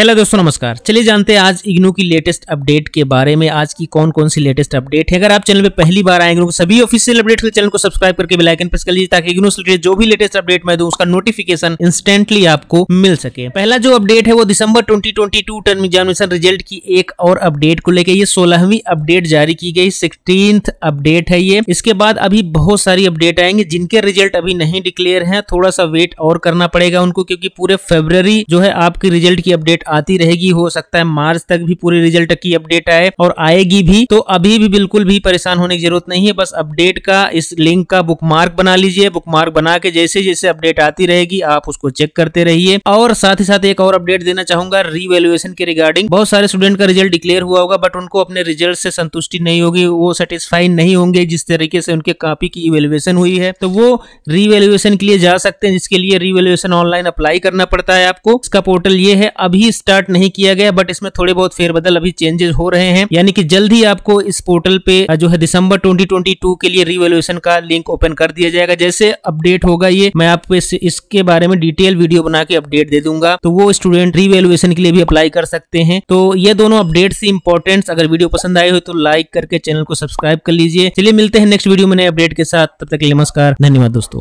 hello दोस्तों नमस्कार चलिए जानते हैं आज इग्नू की लेटेस्ट अपडेट के बारे में आज की कौन कौन सी लेटेस्ट अपडेट है अगर आप चैनल पे पहली बार आए इग्नू सभी ऑफिशियल अपडेट के चैनल को सब्सक्राइब करके बेल आइकन प्रेस कर लीजिए ताकि इग्नू से जो भी लेटेस्ट अपडेट मैं दूं उसका नोटिफिकेशन इंस्टेंटली आपको मिल सके पहला जो अपडेट है वो December twenty twenty two term examination result की एक और अपडेट को लेकर ये सोलहवीं अपडेट जारी की गई सिक्सटीन अपडेट है ये इसके बाद अभी बहुत सारी अपडेट आएंगे जिनके रिजल्ट अभी नहीं डिक्लेयर है थोड़ा सा वेट और करना पड़ेगा उनको क्योंकि पूरे फेब्रवरी जो है आपकी रिजल्ट की अपडेट अपडेट आती रहेगी हो सकता है मार्च तक भी पूरे रिजल्ट की अपडेट आए और आएगी भी तो अभी भी बिल्कुल भी परेशान होने की जरूरत नहीं है बस अपडेट का इस लिंक का बुक बना लीजिए बुक बना के जैसे जैसे अपडेट आती रहेगी आप उसको चेक करते रहिए और साथ ही साथ एक और अपडेट देना चाहूंगा रीवेल्युएशन के रिगार्डिंग बहुत सारे स्टूडेंट का रिजल्ट डिक्लेयर हुआ होगा बट उनको अपने रिजल्ट से संतुष्टि नहीं होगी वो सेटिस्फाई नहीं होंगे जिस तरीके से उनके कापी की इवेल्युएशन हुई है तो वो रीवेल्युएशन के लिए जा सकते हैं जिसके लिए रीवेल्युएशन ऑनलाइन अप्लाई करना पड़ता है आपको इसका पोर्टल ये है अभी स्टार्ट नहीं किया गया बट इसमें थोड़े बहुत फेरबदल अभी चेंजेस हो रहे हैं यानी कि जल्द ही आपको इस पोर्टल पे जो है दिसंबर 2022 के लिए रिवेल्यूशन का लिंक ओपन कर दिया जाएगा जैसे अपडेट होगा ये मैं आपको इस, इसके बारे में डिटेल वीडियो बना के अपडेट दे दूंगा तो वो स्टूडेंट रिवेल्युएशन के लिए भी अप्लाई कर सकते हैं तो ये दोनों अपडेट इंपॉर्टेंट अगर वीडियो पसंद आए हो तो लाइक करके चैनल को सब्सक्राइब कर लीजिए चलिए मिलते हैं नेक्स्ट वीडियो में नए अपडेट के साथ तब तक नमस्कार धन्यवाद दोस्तों